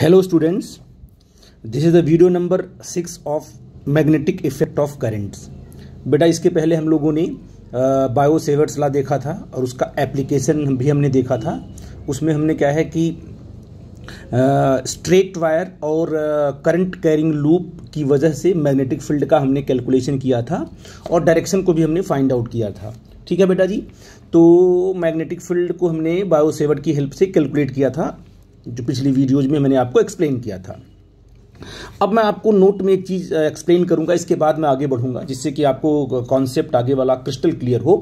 hello students this is the video number six of magnetic effect of currents बेटा इसके पहले हम लोगों ने बायो सेवर्स ला देखा था और उसका एप्लीकेशन भी हमने देखा था उसमें हमने क्या है कि स्ट्रेट वायर और करंट कैरिंग लूप की वजह से मैग्नेटिक फील्ड का हमने कैलकुलेशन किया था और डायरेक्शन को भी हमने फाइंड आउट किया था ठीक है बेटा जी तो मैग्नेटिक फील्ड को हमने बायोसेवर की हेल्प से कैलकुलेट किया था जो पिछली वीडियोज में मैंने आपको एक्सप्लेन किया था अब मैं आपको नोट में एक चीज़ एक्सप्लेन करूंगा इसके बाद मैं आगे बढ़ूंगा जिससे कि आपको कॉन्सेप्ट आगे वाला क्रिस्टल क्लियर हो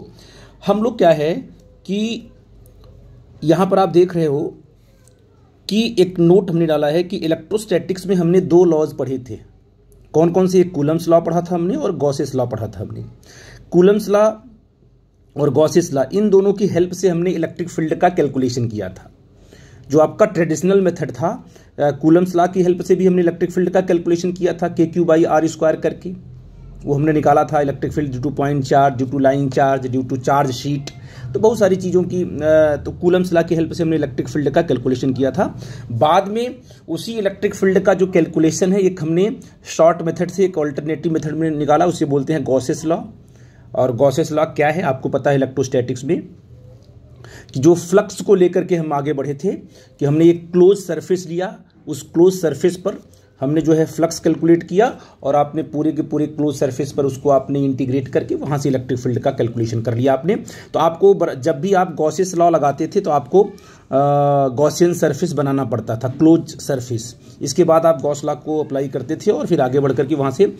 हम लोग क्या है कि यहां पर आप देख रहे हो कि एक नोट हमने डाला है कि इलेक्ट्रोस्टैटिक्स में हमने दो लॉज पढ़े थे कौन कौन से एक कूलम्स लॉ पढ़ा था हमने और गॉसेस लॉ पढ़ा था हमने कूलम्स लॉ और गॉसेस लॉ इन दोनों की हेल्प से हमने इलेक्ट्रिक फील्ड का कैलकुलेशन किया था जो आपका ट्रेडिशनल मेथड था कूलम्स ला की हेल्प से भी हमने इलेक्ट्रिक फील्ड का कैलकुलेशन किया था के क्यू बाई आर स्क्वायर करके वो हमने निकाला था electric field due to point charge due to line charge due to charge sheet तो बहुत सारी चीज़ों की तो कूलम्स लॉ की हेल्प से हमने इलेक्ट्रिक फील्ड का कैलकुलेशन किया था बाद में उसी इलेक्ट्रिक फील्ड का जो कैलकुलेशन है एक हमने शॉर्ट मेथड से एक ऑल्टरनेटिव मेथड में निकाला उसे बोलते हैं गॉसेस लॉ और गॉसेस लॉ क्या है आपको पता है इलेक्ट्रोस्टैटिक्स में कि जो फ्लक्स को लेकर के हम आगे बढ़े थे कि हमने एक क्लोज सरफेस लिया उस क्लोज सरफेस पर हमने जो है फ्लक्स कैलकुलेट किया और आपने पूरे के पूरे क्लोज सरफेस पर उसको आपने इंटीग्रेट करके वहां से इलेक्ट्रिक फील्ड का कैलकुलेशन कर लिया आपने तो आपको जब भी आप गॉसियस लॉ लगाते थे तो आपको गॉसियन सरफेस बनाना पड़ता था क्लोज सरफेस इसके बाद आप गॉस लॉ को अप्लाई करते थे और फिर आगे बढ़ करके वहाँ से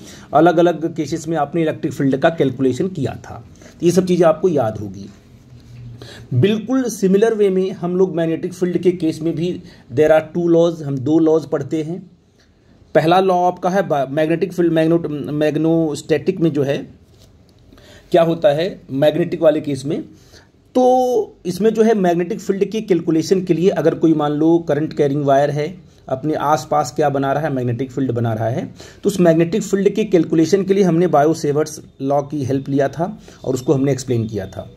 अलग अलग केसेस में आपने इलेक्ट्रिक फील्ड का कैलकुलेशन किया था तो ये सब चीज़ें आपको याद होगी बिल्कुल सिमिलर वे में हम लोग मैग्नेटिक फील्ड के केस में भी देर आर टू लॉज हम दो लॉज पढ़ते हैं पहला लॉ आपका है मैग्नेटिक फील्ड मैग्नो मैग्नोस्टेटिक में जो है क्या होता है मैग्नेटिक वाले केस में तो इसमें जो है मैग्नेटिक फील्ड की कैलकुलेशन के लिए अगर कोई मान लो करंट कैरिंग वायर है अपने आसपास क्या बना रहा है मैग्नेटिक फील्ड बना रहा है तो उस मैग्नेटिक फील्ड के कैलकुलेशन के लिए हमने बायोसेवर्स लॉ की हेल्प लिया था और उसको हमने एक्सप्लेन किया था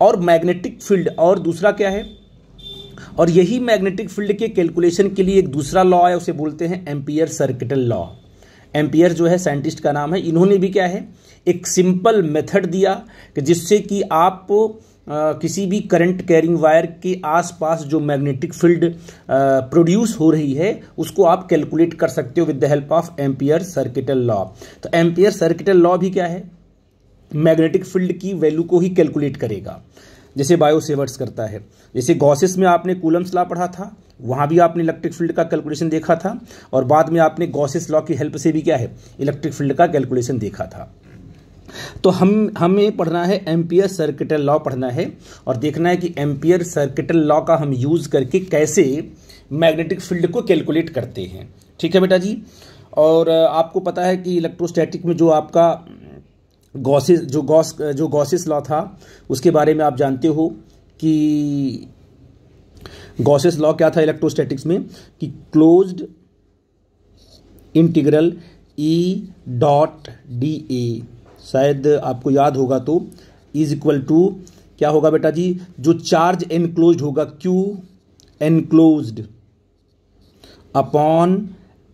और मैग्नेटिक फील्ड और दूसरा क्या है और यही मैग्नेटिक फील्ड के कैलकुलेशन के लिए एक दूसरा लॉ है उसे बोलते हैं एम्पियर सर्किटल लॉ एम्पियर जो है साइंटिस्ट का नाम है इन्होंने भी क्या है एक सिंपल मेथड दिया कि जिससे कि आप आ, किसी भी करंट कैरिंग वायर के आसपास जो मैग्नेटिक फील्ड प्रोड्यूस हो रही है उसको आप कैलकुलेट कर सकते हो with the help of Ampere circuital law तो एम्पियर सर्किटल लॉ भी क्या है मैग्नेटिक फील्ड की वैल्यू को ही कैलकुलेट करेगा जैसे बायोसेवर्ट्स करता है जैसे गॉसिस में आपने कूलम्स लॉ पढ़ा था वहाँ भी आपने इलेक्ट्रिक फील्ड का कैलकुलेशन देखा था और बाद में आपने गॉसिस लॉ की हेल्प से भी क्या है इलेक्ट्रिक फील्ड का कैलकुलेशन देखा था तो हम हमें पढ़ना है एम्पियर सर्किटल लॉ पढ़ना है और देखना है कि एम्पियर सर्किटल लॉ का हम यूज़ करके कैसे मैग्नेटिक फील्ड को कैलकुलेट करते हैं ठीक है बेटा जी और आपको पता है कि इलेक्ट्रोस्टैटिक में जो आपका गॉसिस जो गॉस जो गॉसिस लॉ था उसके बारे में आप जानते हो कि गॉसिस लॉ क्या था इलेक्ट्रोस्टैटिक्स में कि closed integral E dot D A शायद आपको याद होगा तो इज इक्वल टू क्या होगा बेटा जी जो चार्ज एनक्लोज होगा Q enclosed upon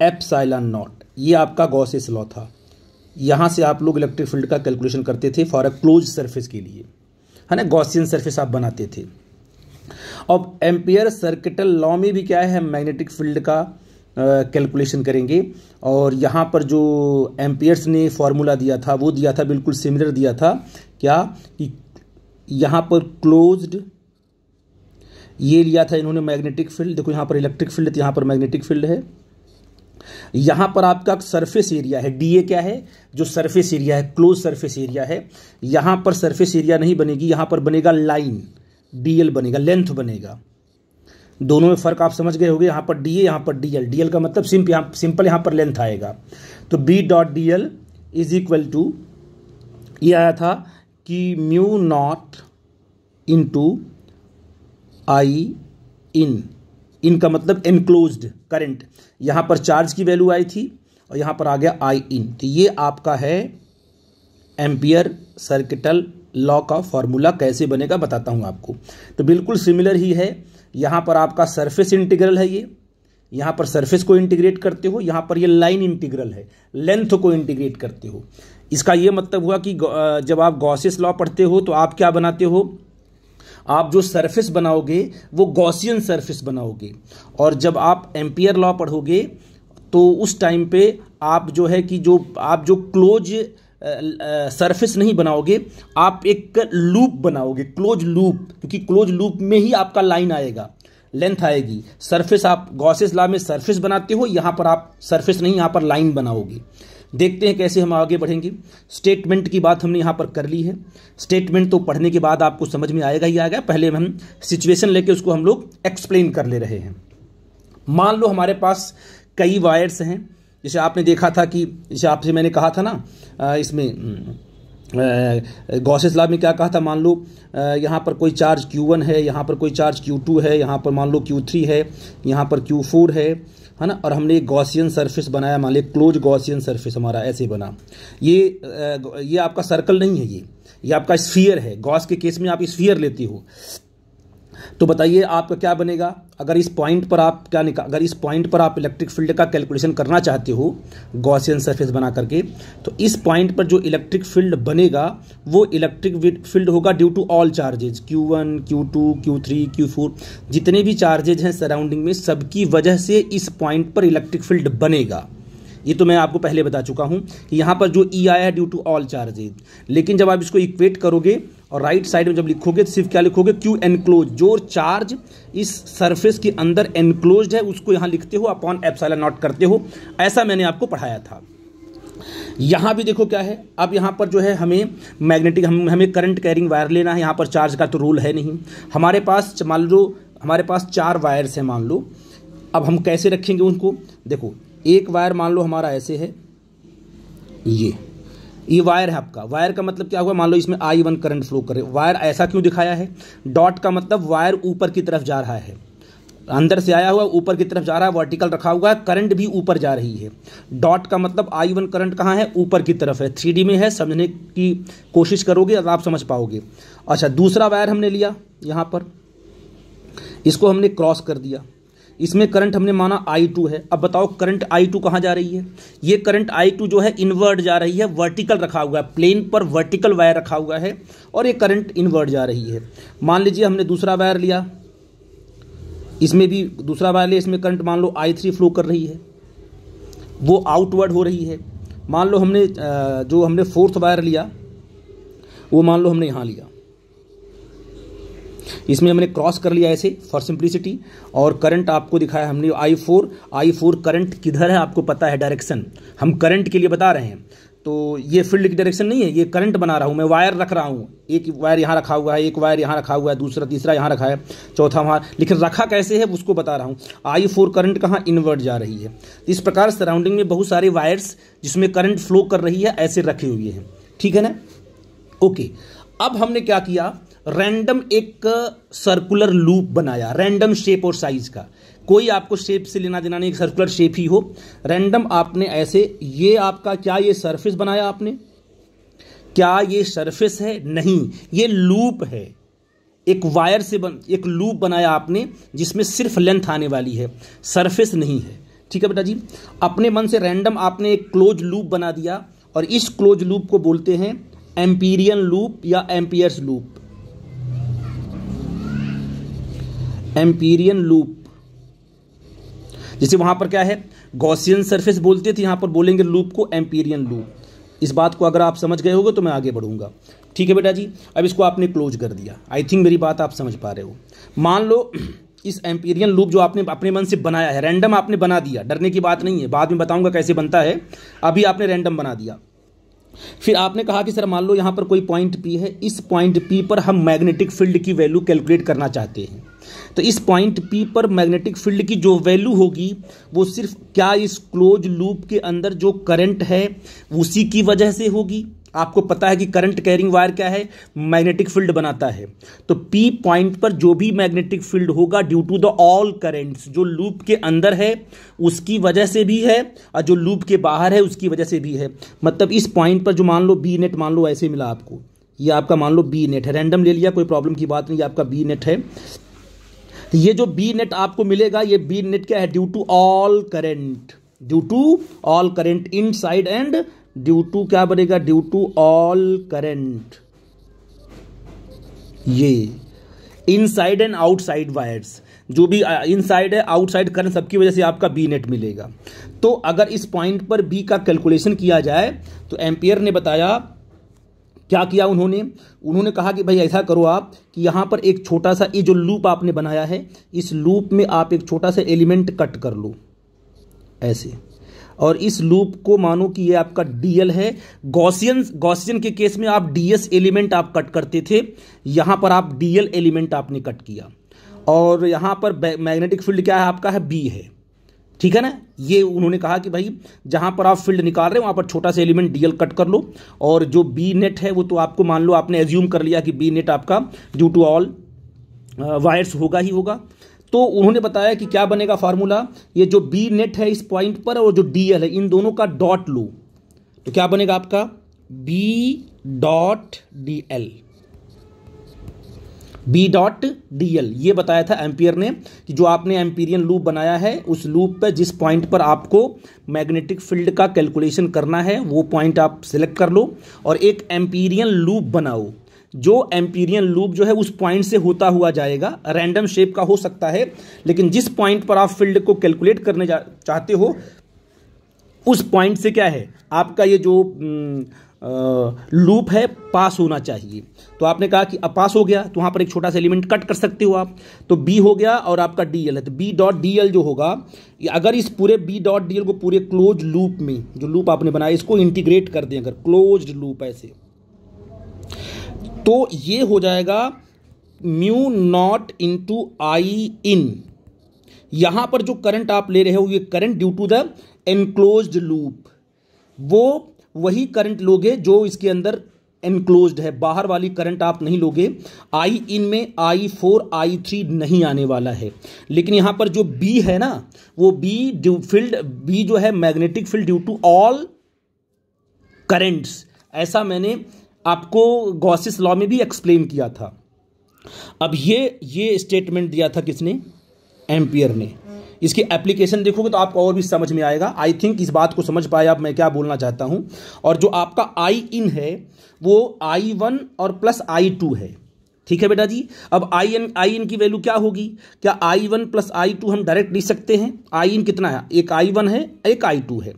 epsilon naught ये आपका गॉसिस लॉ था यहाँ से आप लोग इलेक्ट्रिक फील्ड का कैलकुलेशन करते थे फॉर अ क्लोज सर्फेस के लिए है ना गॉसियन सर्फेस आप बनाते थे अब एम्पियर सर्किटल लॉ में भी क्या है मैग्नेटिक फील्ड का कैलकुलेशन uh, करेंगे और यहाँ पर जो एम्पियर्स ने फॉर्मूला दिया था वो दिया था बिल्कुल सिमिलर दिया था क्या कि यहाँ पर क्लोज्ड ये लिया था इन्होंने मैग्नेटिक फील्ड देखो यहाँ पर इलेक्ट्रिक फील्ड यहाँ पर मैग्नेटिक फील्ड है यहां पर आपका सरफेस एरिया है डीए क्या है जो सरफेस एरिया है क्लोज सरफेस एरिया है यहां पर सरफेस एरिया नहीं बनेगी यहां पर बनेगा लाइन डीएल बनेगा लेंथ बनेगा दोनों में फर्क आप समझ गए होंगे यहां पर डीए यहां पर डीएल डीएल का मतलब सिंप यहां सिंपल यहां पर लेंथ आएगा तो B dot D L is equal to ये आया था कि mu naught into I in इनका मतलब एनक्लोज्ड करंट यहाँ पर चार्ज की वैल्यू आई थी और यहाँ पर आ गया आई इन तो ये आपका है एम्पियर सर्किटल लॉ का फॉर्मूला कैसे बनेगा बताता हूँ आपको तो बिल्कुल सिमिलर ही है यहाँ पर आपका सरफेस इंटीग्रल है ये यहाँ पर सरफेस को इंटीग्रेट करते हो यहाँ पर ये लाइन इंटीग्रल है लेंथ को इंटीग्रेट करते हो इसका ये मतलब हुआ कि जब आप गॉसिस लॉ पढ़ते हो तो आप क्या बनाते हो आप जो सरफेस बनाओगे वो गॉसियन सरफेस बनाओगे और जब आप एम्पियर लॉ पढ़ोगे तो उस टाइम पे आप जो है कि जो आप जो क्लोज सरफेस uh, uh, नहीं बनाओगे आप एक लूप बनाओगे क्लोज लूप क्योंकि क्लोज लूप में ही आपका लाइन आएगा लेंथ आएगी सरफेस आप गॉसेस ला में सरफेस बनाते हो यहाँ पर आप सरफेस नहीं यहाँ पर लाइन बनाओगे देखते हैं कैसे हम आगे बढ़ेंगे स्टेटमेंट की बात हमने यहाँ पर कर ली है स्टेटमेंट तो पढ़ने के बाद आपको समझ में आएगा ही आएगा पहले हम सिचुएशन लेके उसको हम लोग एक्सप्लेन कर ले रहे हैं मान लो हमारे पास कई वायर्स हैं जैसे आपने देखा था कि जैसे आपसे मैंने कहा था ना इसमें हम्म, गौस इस्लाम में क्या कहा था मान लो यहाँ पर कोई चार्ज Q1 है यहाँ पर कोई चार्ज Q2 है यहाँ पर मान लो Q3 है यहाँ पर Q4 है है ना और हमने एक गॉसियन सरफेस बनाया मान लो क्लोज गॉसियन सरफेस हमारा ऐसे बना ये ये आपका सर्कल नहीं है ये ये आपका स्फीयर है गॉस के केस में आप स्फीयर लेती हो तो बताइए आपका क्या बनेगा अगर इस पॉइंट पर आप क्या निकाल अगर इस पॉइंट पर आप इलेक्ट्रिक फील्ड का कैलकुलेशन करना चाहते हो गॉसियन सरफेस बना करके तो इस पॉइंट पर जो इलेक्ट्रिक फील्ड बनेगा वो इलेक्ट्रिक फील्ड होगा due to all charges Q one Q two Q three Q four जितने भी चार्जेज हैं सराउंडिंग में सबकी वजह से इस पॉइंट पर इलेक्ट्रिक फील्ड बनेगा ये तो मैं आपको पहले बता चुका हूँ कि यहाँ पर जो ई e आया है ड्यू टू ऑल चार्जेज लेकिन जब आप इसको इक्वेट करोगे और राइट साइड में जब लिखोगे तो सिर्फ क्या लिखोगे क्यू एनक्लोज जो चार्ज इस सरफेस के अंदर एनक्लोज है उसको यहाँ लिखते हो अपॉन एप्साइला नॉट करते हो ऐसा मैंने आपको पढ़ाया था यहाँ भी देखो क्या है अब यहाँ पर जो है हमें मैग्नेटिक हम हमें करंट कैरिंग वायर लेना है यहाँ पर चार्ज का तो रूल है नहीं हमारे पास मान लो हमारे पास चार वायर्स हैं मान लो अब हम कैसे रखेंगे उनको देखो एक वायर मान लो हमारा ऐसे है ये ये वायर है आपका वायर का मतलब क्या हुआ मान लो इसमें आई वन करंट फ्लो करे वायर ऐसा क्यों दिखाया है डॉट का मतलब वायर ऊपर की तरफ जा रहा है अंदर से आया हुआ ऊपर की तरफ जा रहा है वर्टिकल रखा हुआ है करंट भी ऊपर जा रही है डॉट का मतलब आई वन करंट कहाँ है ऊपर की तरफ है थ्री में है समझने की कोशिश करोगे और आप समझ पाओगे अच्छा दूसरा वायर हमने लिया यहाँ पर इसको हमने क्रॉस कर दिया इसमें करंट हमने माना आई टू है अब बताओ करंट आई टू कहाँ जा रही है ये करंट आई टू जो है इन्वर्ट जा रही है वर्टिकल रखा हुआ है प्लेन पर वर्टिकल वायर रखा हुआ है और ये करंट इन्वर्ट जा रही है मान लीजिए हमने दूसरा वायर लिया इसमें भी दूसरा वायर लिया इसमें करंट मान लो आई थ्री फ्लो कर रही है वो आउटवर्ड हो रही है मान लो हमने जो हमने फोर्थ वायर लिया वो मान लो हमने यहाँ लिया इसमें हमने क्रॉस कर लिया ऐसे फॉर सिंप्लिसिटी और करंट आपको दिखाया हमने I four I four current किधर है आपको पता है डायरेक्शन हम करंट के लिए बता रहे हैं तो ये फील्ड की डायरेक्शन नहीं है ये करंट बना रहा हूँ मैं वायर रख रहा हूँ एक वायर यहाँ रखा हुआ है एक वायर यहाँ रखा हुआ है दूसरा तीसरा यहाँ रखा है चौथा वहाँ लेकिन रखा कैसे है उसको बता रहा हूँ आई फोर करंट कहाँ इन्वर्ट जा रही है इस प्रकार सराउंडिंग में बहुत सारे वायर्स जिसमें करंट फ्लो कर रही है ऐसे रखे हुए हैं ठीक है ना ओके अब हमने क्या किया रैंडम एक सर्कुलर uh, लूप बनाया रैंडम शेप और साइज का कोई आपको शेप से लेना देना नहीं सर्कुलर शेप ही हो रैंडम आपने ऐसे ये आपका क्या ये सरफेस बनाया आपने क्या ये सरफेस है नहीं ये लूप है एक वायर से बन एक लूप बनाया आपने जिसमें सिर्फ लेंथ आने वाली है सरफेस नहीं है ठीक है बेटा जी अपने मन से रैंडम आपने एक क्लोज लूप बना दिया और इस क्लोज लूप को बोलते हैं एम्पीरियन लूप या एम्पियर्स लूप एम्पीरियन लूप जैसे वहां पर क्या है गॉसियन सरफेस बोलते थे यहाँ पर बोलेंगे लूप को एम्पीरियन लूप इस बात को अगर आप समझ गए होगे तो मैं आगे बढ़ूंगा ठीक है बेटा जी अब इसको आपने क्लोज कर दिया आई थिंक मेरी बात आप समझ पा रहे हो मान लो इस एम्पीरियन लूप जो आपने अपने मन से बनाया है रैंडम आपने बना दिया डरने की बात नहीं है बाद में बताऊंगा कैसे बनता है अभी आपने रैंडम बना दिया फिर आपने कहा कि सर मान लो यहाँ पर कोई पॉइंट पी है इस पॉइंट पी पर हम मैग्नेटिक फील्ड की वैल्यू कैलकुलेट करना चाहते हैं तो इस पॉइंट पी पर मैग्नेटिक फील्ड की जो वैल्यू होगी वो सिर्फ क्या इस क्लोज लूप के अंदर जो करंट है उसी की वजह से होगी आपको पता है कि करंट कैरिंग वायर क्या है मैग्नेटिक फील्ड बनाता है तो पी पॉइंट पर जो भी मैग्नेटिक फील्ड होगा due to the all currents जो लूप के अंदर है उसकी वजह से भी है और जो लूप के बाहर है उसकी वजह से भी है मतलब इस पॉइंट पर जो मान लो बी नेट मान लो ऐसे मिला आपको ये आपका मान लो बी नेट है रैंडम ले लिया कोई प्रॉब्लम की बात नहीं आपका बी नेट है तो ये जो बी नेट आपको मिलेगा ये बी नेट क्या है due to all current due to all current inside and due to क्या बनेगा ड्यू टू ऑल करेंट ये inside and outside wires जो भी इन साइड है आउटसाइड करंट सबकी वजह से आपका बी नेट मिलेगा तो अगर इस पॉइंट पर बी का कैलकुलेशन किया जाए तो एम्पियर ने बताया क्या किया उन्होंने उन्होंने कहा कि भाई ऐसा करो आप कि यहाँ पर एक छोटा सा ये जो लूप आपने बनाया है इस लूप में आप एक छोटा सा एलिमेंट कट कर लो ऐसे और इस लूप को मानो कि ये आपका डीएल है गॉसियन गॉसियन के केस में आप डीएस एलिमेंट आप कट करते थे यहाँ पर आप डीएल एलिमेंट आपने कट किया और यहाँ पर मैग्नेटिक फील्ड क्या है आपका है बी है ठीक है ना ये उन्होंने कहा कि भाई जहाँ पर आप फील्ड निकाल रहे हो वहाँ पर छोटा सा एलिमेंट डीएल कट कर लो और जो बी नेट है वो तो आपको मान लो आपने एज्यूम कर लिया कि बी नेट आपका ड्यू टू ऑल वायर्स होगा ही होगा तो उन्होंने बताया कि क्या बनेगा फार्मूला ये जो बी नेट है इस पॉइंट पर और जो डी एल है इन दोनों का डॉट लो तो क्या बनेगा आपका B dot D L B dot D L ये बताया था एम्पियर ने कि जो आपने एम्पीरियन लूप बनाया है उस लूप पर जिस पॉइंट पर आपको मैग्नेटिक फील्ड का कैलकुलेशन करना है वो पॉइंट आप सिलेक्ट कर लो और एक एम्पीरियन लूप बनाओ जो एम्पीरियन लूप जो है उस पॉइंट से होता हुआ जाएगा रैंडम शेप का हो सकता है लेकिन जिस पॉइंट पर आप फील्ड को कैलकुलेट करने चाहते हो उस पॉइंट से क्या है आपका ये जो हम्म, लूप है पास होना चाहिए तो आपने कहा कि अपास हो गया तो वहाँ पर एक छोटा सा एलिमेंट कट कर सकते हो आप तो बी हो गया और आपका डी एल है तो बी डॉट डी एल जो होगा अगर इस पूरे बी डॉट डी एल को पूरे क्लोज लूप में जो लूप आपने बनाया इसको इंटीग्रेट कर दें अगर क्लोज लूप ऐसे तो ये हो जाएगा mu naught into I in यहां पर जो करंट आप ले रहे हो ये current due to the enclose loop वो वही करंट लोगे जो इसके अंदर एनक्लोज है बाहर वाली करंट आप नहीं लोगे आई इन में आई फोर आई थ्री नहीं आने वाला है लेकिन यहां पर जो बी है ना वो बी ड्यू फील्ड बी जो है magnetic field due to all currents ऐसा मैंने आपको गॉसिस लॉ में भी एक्सप्लेन किया था अब ये ये स्टेटमेंट दिया था किसने एम्पियर ने इसकी एप्लीकेशन देखोगे तो आपको और भी समझ में आएगा आई थिंक इस बात को समझ पाए आप मैं क्या बोलना चाहता हूं और जो आपका आई इन है वो आई वन और प्लस आई टू है ठीक है बेटा जी अब आई एन आई इन की वैल्यू क्या होगी क्या I one plus I two हम डायरेक्ट लिख सकते हैं आई इन कितना है एक आई वन है एक आई टू है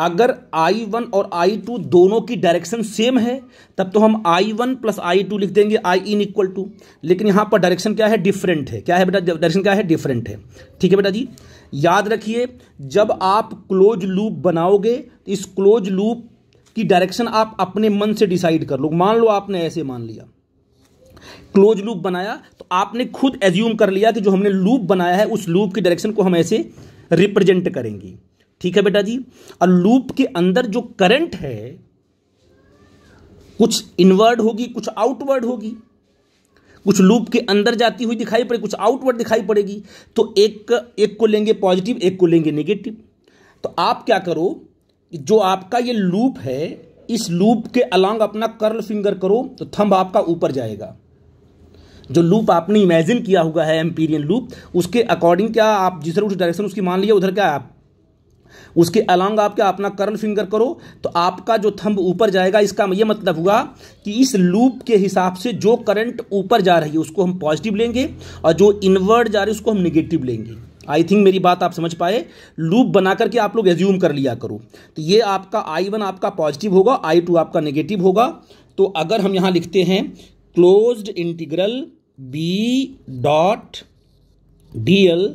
अगर आई वन और आई टू दोनों की डायरेक्शन सेम है तब तो हम I one plus I two लिख देंगे आई इन इक्वल टू लेकिन यहाँ पर डायरेक्शन क्या है डिफरेंट है क्या है बेटा डायरेक्शन क्या है डिफरेंट है ठीक है बेटा जी याद रखिए जब आप क्लोज लूप बनाओगे तो इस क्लोज लूप की डायरेक्शन आप अपने मन से डिसाइड कर लो मान लो आपने ऐसे मान लिया क्लोज लूप बनाया तो आपने खुद एज्यूम कर लिया कि जो हमने लूप बनाया है उस लूप की डायरेक्शन को हम ऐसे रिप्रेजेंट करेंगे ठीक है बेटा जी और लूप के अंदर जो करंट है कुछ इनवर्ड होगी कुछ आउटवर्ड होगी कुछ लूप के अंदर जाती हुई दिखाई पड़ेगी कुछ आउटवर्ड दिखाई पड़ेगी तो एक एक को लेंगे पॉजिटिव एक को लेंगे नेगेटिव तो आप क्या करो जो आपका ये लूप है इस लूप के अलांग अपना कर्ल फिंगर करो तो थंब आपका ऊपर जाएगा जो लूप आपने इमेजिन किया हुआ है एम्पीरियन लूप उसके अकॉर्डिंग क्या आप जिस उस डायरेक्शन उसकी मान लिया उधर क्या आप उसके अलांग आपके अपना कर्ल फिंगर करो तो आपका जो थंब ऊपर जाएगा इसका ये मतलब हुआ कि इस लूप के हिसाब से जो करंट ऊपर जा रही है उसको हम पॉजिटिव लेंगे और जो इन्वर्ट जा रही है उसको हम निगेटिव लेंगे आई थिंक मेरी बात आप समझ पाए लूप बना करके आप लोग एज्यूम कर लिया करो तो ये आपका आई वन आपका पॉजिटिव होगा आई टू आपका नेगेटिव होगा तो अगर हम यहाँ लिखते हैं closed integral B dot D L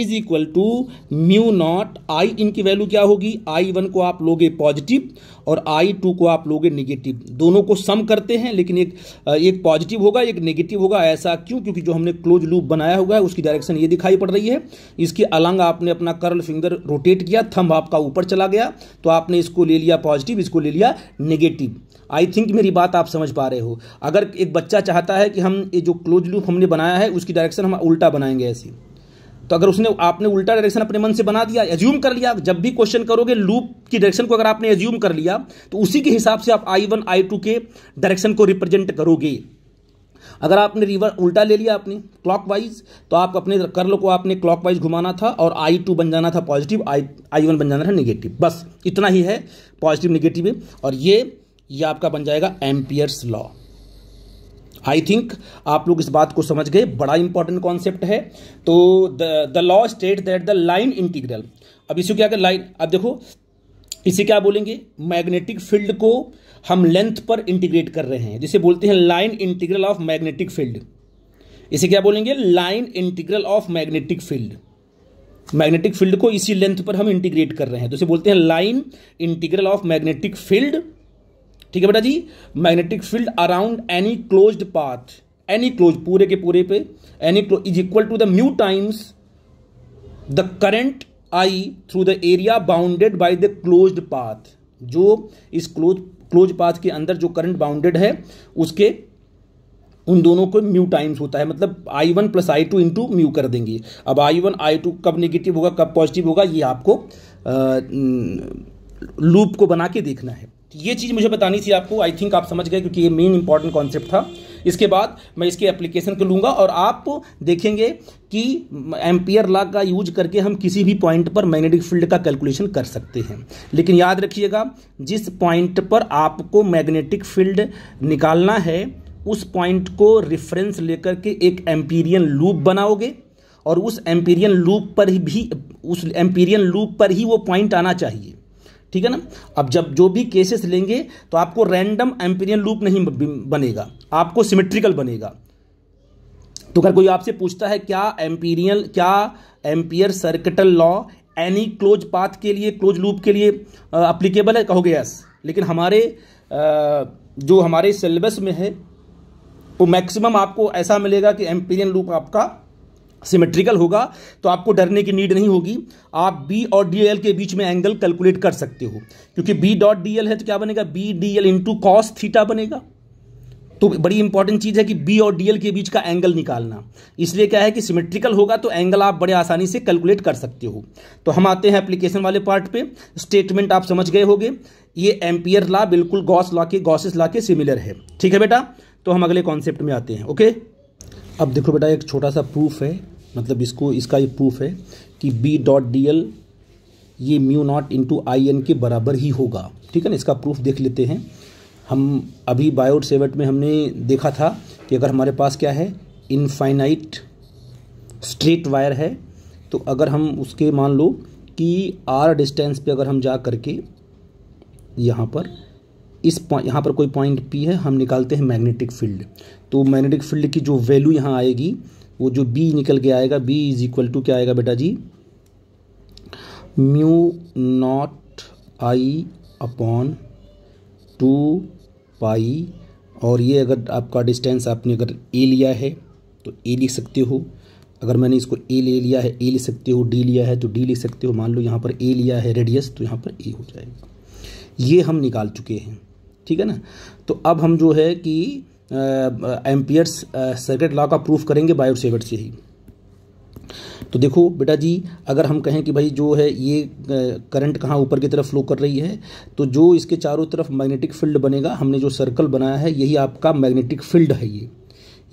is equal to mu naught I इनकी वैल्यू क्या होगी आई वन को आप लोगे पॉजिटिव और आई टू को आप लोगे नेगेटिव दोनों को सम करते हैं लेकिन एक एक पॉजिटिव होगा एक नेगेटिव होगा ऐसा क्यों क्योंकि जो हमने क्लोज लूप बनाया हुआ है उसकी डायरेक्शन ये दिखाई पड़ रही है इसके अलंग आपने अपना कर्ल फिंगर रोटेट किया थम्ब आपका ऊपर चला गया तो आपने इसको ले लिया पॉजिटिव इसको ले लिया नेगेटिव आई थिंक मेरी बात आप समझ पा रहे हो अगर एक बच्चा चाहता है कि हम ये जो क्लोज लूप हमने बनाया है उसकी डायरेक्शन हम उल्टा बनाएंगे ऐसी तो अगर उसने आपने उल्टा डायरेक्शन अपने मन से बना दिया एज्यूम कर लिया जब भी क्वेश्चन करोगे लूप की डायरेक्शन को अगर आपने एज्यूम कर लिया तो उसी के हिसाब से आप आई वन आई टू के डायरेक्शन को रिप्रेजेंट करोगे अगर आपने रिवर उल्टा ले लिया आपने क्लॉकवाइज तो आप अपने कर्ल को आपने क्लॉकवाइज घुमाना था और आई टू बन जाना था पॉजिटिव आई आई वन बन जाना था निगेटिव बस इतना ही है पॉजिटिव निगेटिव और ये ये आपका बन जाएगा एम्पियर्स लॉ आई थिंक आप लोग इस बात को समझ गए बड़ा इंपॉर्टेंट कॉन्सेप्ट है तो the law state that the line integral अब इसको क्या कर लाइन अब देखो इसे क्या बोलेंगे मैग्नेटिक फील्ड को हम लेंथ पर इंटीग्रेट कर रहे हैं जिसे बोलते हैं line integral of magnetic field इसे क्या बोलेंगे line integral of magnetic field magnetic field को इसी लेंथ पर हम इंटीग्रेट कर रहे हैं तो इसे बोलते हैं line integral of magnetic field ठीक है बेटा जी magnetic field around any close path any close पूरे के पूरे पे any close is equal to the mu times the current I through the area bounded by the closed path जो इस क्लोज क्लोज पाथ के अंदर जो करंट बाउंडेड है उसके उन दोनों को म्यू टाइम्स होता है मतलब I one plus I two into mu कर देंगे अब आई वन आई टू कब नेगेटिव होगा कब पॉजिटिव होगा ये आपको लूप को बना के देखना है तो ये चीज़ मुझे बतानी थी आपको आई थिंक आप समझ गए क्योंकि ये मेन इंपॉर्टेंट कॉन्सेप्ट था इसके बाद मैं इसके एप्लीकेशन को लूँगा और आप देखेंगे कि एम्पियर लॉ का यूज करके हम किसी भी पॉइंट पर मैग्नेटिक फील्ड का कैलकुलेशन कर सकते हैं लेकिन याद रखिएगा जिस पॉइंट पर आपको मैग्नेटिक फील्ड निकालना है उस पॉइंट को रेफरेंस लेकर के एक एम्पीरियन लूप बनाओगे और उस एम्पीरियन लूप पर ही भी उस एम्पीरियन लूप पर ही वो पॉइंट आना चाहिए ठीक है ना अब जब जो भी केसेस लेंगे तो आपको रैंडम एम्पीरियन लूप नहीं बनेगा आपको सिमेट्रिकल बनेगा तो अगर कोई आपसे पूछता है क्या एम्पीरियल क्या Ampere circuital law any close path के लिए क्लोज लूप के लिए अप्लीकेबल है कहोगे यस लेकिन हमारे आ, जो हमारे सिलेबस में है वो तो मैक्सिमम आपको ऐसा मिलेगा कि एम्पीरियन लूप आपका सिमेट्रिकल होगा तो आपको डरने की नीड नहीं होगी आप बी और डी एल के बीच में एंगल कैलकुलेट कर सकते हो क्योंकि बी डॉट डी एल है तो क्या बनेगा B D L into cos theta बनेगा तो बड़ी इंपॉर्टेंट चीज़ है कि बी और डी एल के बीच का एंगल निकालना इसलिए क्या है कि सिमेट्रिकल होगा तो एंगल आप बड़े आसानी से कैलकुलेट कर सकते हो तो हम आते हैं एप्लीकेशन वाले पार्ट पे स्टेटमेंट आप समझ गए होगे ये एम्पियर लॉ बिल्कुल गॉस लॉ के गॉसिस लॉ के सिमिलर है ठीक है बेटा तो हम अगले कॉन्सेप्ट में आते हैं ओके अब देखो बेटा एक छोटा सा प्रूफ है मतलब इसको इसका ये प्रूफ है कि बी डॉट डी एल ये mu naught into I N के बराबर ही होगा ठीक है ना इसका प्रूफ देख लेते हैं हम अभी बायोड सेवेट में हमने देखा था कि अगर हमारे पास क्या है इनफाइनाइट स्ट्रेट वायर है तो अगर हम उसके मान लो कि आर डिस्टेंस पे अगर हम जा करके यहाँ पर इस यहाँ पर कोई पॉइंट पी है हम निकालते हैं मैग्नेटिक फील्ड तो मैग्नेटिक फील्ड की जो वैल्यू यहाँ आएगी वो जो बी निकल के आएगा बी इज इक्वल टू क्या आएगा बेटा जी mu naught I upon two pi और ये अगर आपका डिस्टेंस आपने अगर ए लिया है तो ए लिख सकते हो अगर मैंने इसको ए ले लिया है ए लिख सकते हो डी लिया है तो डी लिख सकते हो मान लो यहाँ पर ए लिया है रेडियस तो यहाँ पर ए हो जाएगा ये हम निकाल चुके हैं ठीक है ना तो अब हम जो है कि एम्पियर्स सर्किट लॉ का प्रूफ करेंगे बायोसेवर्ट से ही तो देखो बेटा जी अगर हम कहें कि भाई जो है ये करंट कहाँ ऊपर की तरफ फ्लो कर रही है तो जो इसके चारों तरफ मैग्नेटिक फील्ड बनेगा हमने जो सर्कल बनाया है यही आपका मैग्नेटिक फील्ड है ये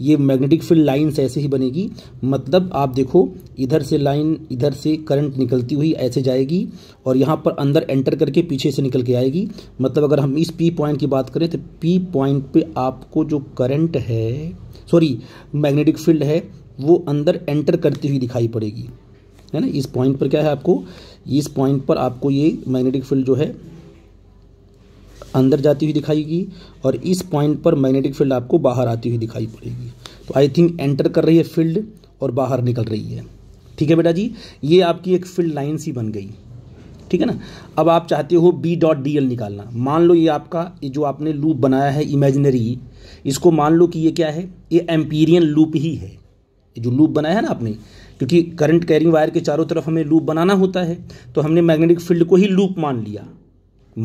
ये मैग्नेटिक फील्ड लाइन्स ऐसे ही बनेगी मतलब आप देखो इधर से लाइन इधर से करंट निकलती हुई ऐसे जाएगी और यहाँ पर अंदर एंटर करके पीछे से निकल के आएगी मतलब अगर हम इस पी पॉइंट की बात करें तो पी पॉइंट पे आपको जो करंट है सॉरी मैग्नेटिक फील्ड है वो अंदर एंटर करती हुई दिखाई पड़ेगी है ना इस पॉइंट पर क्या है आपको इस पॉइंट पर आपको ये मैग्नेटिक फील्ड जो है अंदर जाती हुई दिखाएगी और इस पॉइंट पर मैग्नेटिक फील्ड आपको बाहर आती हुई दिखाई पड़ेगी तो आई थिंक एंटर कर रही है फील्ड और बाहर निकल रही है ठीक है बेटा जी ये आपकी एक फील्ड लाइन सी बन गई ठीक है ना अब आप चाहते हो बी डॉट डी एल निकालना मान लो ये आपका ये जो आपने लूप बनाया है इमेजिनरी इसको मान लो कि ये क्या है ये एम्पीरियन लूप ही है ये जो लूप बनाया है ना आपने क्योंकि करंट कैरिंग वायर के चारों तरफ हमें लूप बनाना होता है तो हमने मैग्नेटिक फील्ड को ही लूप मान लिया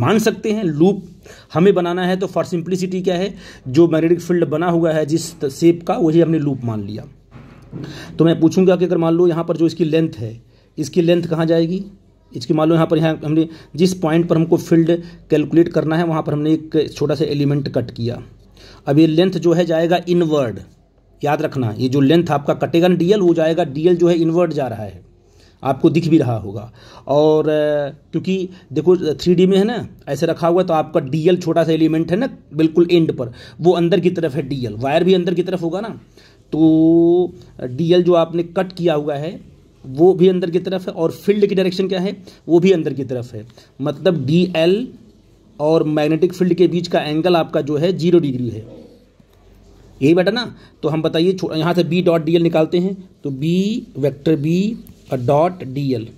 मान सकते हैं लूप हमें बनाना है तो फॉर सिंप्लिसिटी क्या है जो मैग्नेटिक फील्ड बना हुआ है जिस सेप का वही हमने लूप मान लिया तो मैं पूछूंगा कि अगर मान लो यहाँ पर जो इसकी लेंथ है इसकी लेंथ कहाँ जाएगी इसकी मान लो यहाँ पर यहाँ हमने जिस पॉइंट पर हमको फील्ड कैलकुलेट करना है वहाँ पर हमने एक छोटा सा एलिमेंट कट किया अब ये लेंथ जो है जाएगा इनवर्ड याद रखना ये जो लेंथ आपका कटेगा डीएल वो जाएगा डीएल जो है इनवर्ड जा रहा है आपको दिख भी रहा होगा और क्योंकि देखो थ्री में है ना ऐसे रखा हुआ है तो आपका डी छोटा सा एलिमेंट है ना बिल्कुल एंड पर वो अंदर की तरफ है डी वायर भी अंदर की तरफ होगा ना तो डी जो आपने कट किया हुआ है वो भी अंदर की तरफ है और फील्ड की डायरेक्शन क्या है वो भी अंदर की तरफ है मतलब डी एल और मैग्नेटिक फील्ड के बीच का एंगल आपका जो है जीरो डिग्री है यही बेटा ना तो हम बताइए यहाँ से बी डॉट डी निकालते हैं तो B vector B dot D L